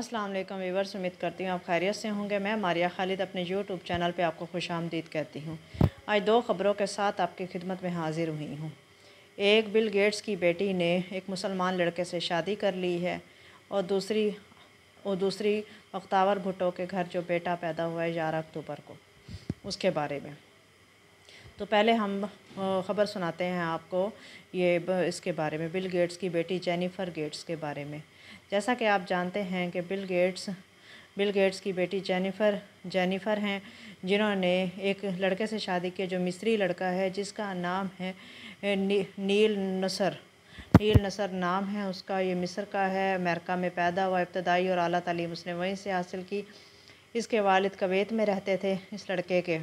अस्सलाम वालेकुम व्यूअर्स उम्मीद करती हूँ आप खैरियत से होंगे मैं मारिया खालिद अपने यूट्यूब चैनल पे आपको खुश आमदीद कहती हूँ आज दो ख़बरों के साथ आपकी खिदमत में हाजिर हुई हूँ एक बिल गेट्स की बेटी ने एक मुसलमान लड़के से शादी कर ली है और दूसरी और दूसरी अख्तावर भुटो के घर जो बेटा पैदा हुआ है ग्यारह अक्टूबर को उसके बारे में तो पहले हम ख़बर सुनाते हैं आपको ये इसके बारे में बिल गेट्स की बेटी जेनिफ़र गेट्स के बारे में जैसा कि आप जानते हैं कि बिल गेट्स बिल गेट्स की बेटी जेनिफ़र जेनिफ़र हैं जिन्होंने एक लड़के से शादी की जो मिस्री लड़का है जिसका नाम है नी, नील नसर नील नसर नाम है उसका ये मिस्र का है अमेरिका में पैदा हुआ इब्तदाई और अली तलीम उसने वहीं से हासिल की इसके वालिद कवेत में रहते थे इस लड़के के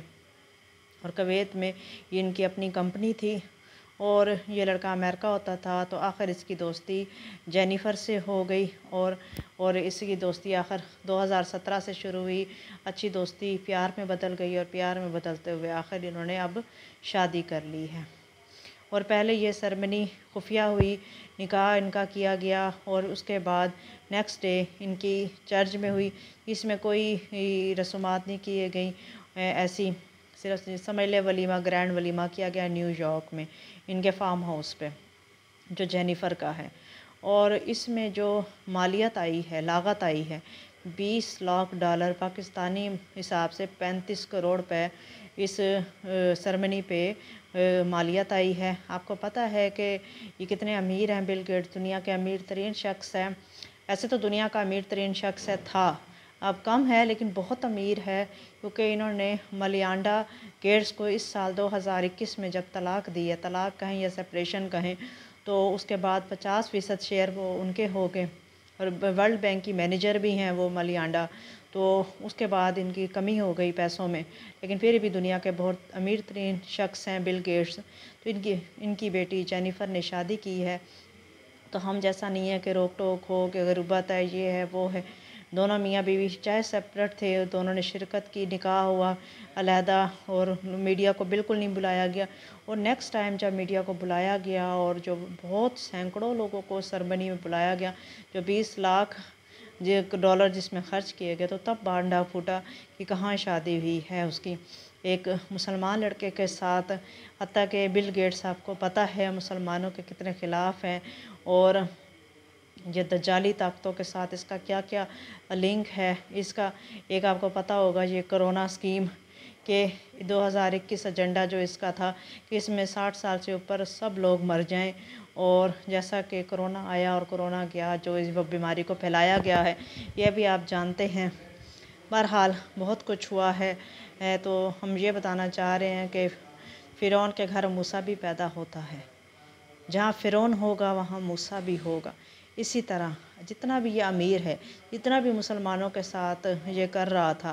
और कवैत में ये इनकी अपनी कंपनी थी और ये लड़का अमेरिका होता था तो आखिर इसकी दोस्ती जेनिफ़र से हो गई और और इसकी दोस्ती आखिर 2017 से शुरू हुई अच्छी दोस्ती प्यार में बदल गई और प्यार में बदलते हुए आखिर इन्होंने अब शादी कर ली है और पहले ये सरमनी खुफिया हुई निकाह इनका किया गया और उसके बाद नेक्स्ट डे इनकी चर्च में हुई इसमें कोई रसूमात नहीं किए गई ऐसी सिर्फ समय वलीमा ग्रैंड वलीमा किया गया न्यूयॉर्क में इनके फार्म हाउस पे जो जेनिफ़र का है और इसमें जो मालियत आई है लागत आई है बीस लाख डॉलर पाकिस्तानी हिसाब से पैंतीस करोड़ पे इस सरमनी पे मालियत आई है आपको पता है कि ये कितने अमीर हैं बिल गेट्स दुनिया के अमीर तरीन शख्स हैं ऐसे तो दुनिया का अमीर तरीन शख्स है था अब कम है लेकिन बहुत अमीर है क्योंकि इन्होंने मलियांडा गेट्स को इस साल 2021 में जब तलाक दी है तलाक कहें या सेपरेशन कहें तो उसके बाद 50 फ़ीसद शेयर वो उनके हो गए और वर्ल्ड बैंक की मैनेजर भी हैं वो मलियांडा तो उसके बाद इनकी कमी हो गई पैसों में लेकिन फिर भी दुनिया के बहुत अमीर तरीन शख्स हैं बिल गेट्स तो इनकी इनकी बेटी जेनिफर ने शादी की है तो हम जैसा नहीं है कि रोक टोक हो कि गुरबत है ये है वो है दोनों मियाँ बीवी चाहे सेपरेट थे दोनों तो ने शिरकत की निकाह हुआ अलहदा और मीडिया को बिल्कुल नहीं बुलाया गया और नेक्स्ट टाइम जब मीडिया को बुलाया गया और जो बहुत सैकड़ों लोगों को सरबनी में बुलाया गया जो बीस लाख डॉलर जिसमें ख़र्च किए गए तो तब बांडा फूटा कि कहाँ शादी हुई है उसकी एक मुसलमान लड़के के साथ हती के बिल गेट्स आपको पता है मुसलमानों के कितने ख़िलाफ़ हैं और ये दजाली ताकतों के साथ इसका क्या क्या लिंक है इसका एक आपको पता होगा ये कोरोना स्कीम के 2021 एजेंडा जो इसका था कि इसमें 60 साल से ऊपर सब लोग मर जाएं और जैसा कि कोरोना आया और कोरोना गया जो इस बीमारी को फैलाया गया है यह भी आप जानते हैं बहरहाल बहुत कुछ हुआ है, है तो हम ये बताना चाह रहे हैं कि फ़िरौन के घर मूसा भी पैदा होता है जहाँ फ़िरौन होगा वहाँ मूसा भी होगा इसी तरह जितना भी ये अमीर है जितना भी मुसलमानों के साथ ये कर रहा था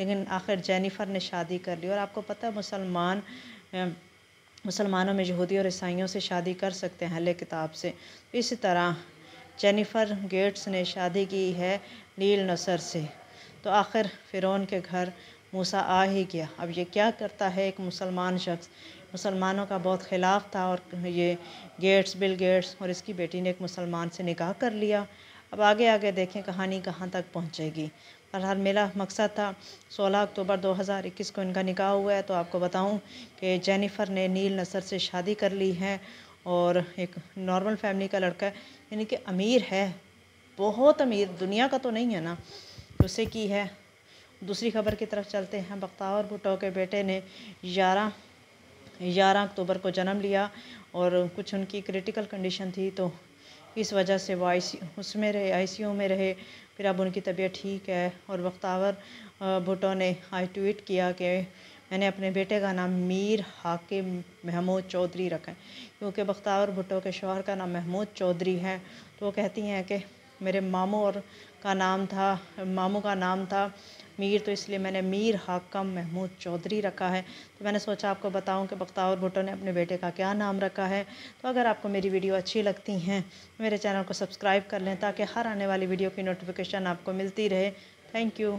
लेकिन आखिर जेनिफ़र ने शादी कर ली और आपको पता है मुसलमान मुसलमानों में यहूदी और ईसाइयों से शादी कर सकते हैं हले किताब से इसी तरह जेनिफ़र गेट्स ने शादी की है नील नसर से तो आखिर फ़िरौन के घर मूसा आ ही गया अब ये क्या करता है एक मुसलमान शख्स मुसलमानों का बहुत ख़िलाफ़ था और ये गेट्स बिल गेट्स और इसकी बेटी ने एक मुसलमान से निकाह कर लिया अब आगे आगे देखें कहानी कहाँ तक पहुँचेगी बहरहाल मेरा मकसद था 16 अक्टूबर 2021 को इनका निकाह हुआ है तो आपको बताऊं कि जेनिफ़र ने नील नसर से शादी कर ली है और एक नॉर्मल फैमिली का लड़का है यानी कि अमीर है बहुत अमीर दुनिया का तो नहीं है ना उसे की है दूसरी खबर की तरफ चलते हैं बख्तावर भुट्टो के बेटे ने ग्यारह ग्यारह अक्टूबर को जन्म लिया और कुछ उनकी क्रिटिकल कंडीशन थी तो इस वजह से वो आई उसमें रहे यू में रहे फिर अब उनकी तबीयत ठीक है और बख्तावर भुटो ने आज ट्वीट किया कि मैंने अपने बेटे का नाम मीर हाकिम महमूद चौधरी रखा है क्योंकि बख्तावर भुटो के शोहर का नाम महमूद चौधरी है तो वो कहती हैं कि मेरे मामू और का नाम था मामू का नाम था मीर तो इसलिए मैंने मीर हाकम महमूद चौधरी रखा है तो मैंने सोचा आपको बताऊं कि बख्तावर भुट्टो ने अपने बेटे का क्या नाम रखा है तो अगर आपको मेरी वीडियो अच्छी लगती हैं मेरे चैनल को सब्सक्राइब कर लें ताकि हर आने वाली वीडियो की नोटिफिकेशन आपको मिलती रहे थैंक यू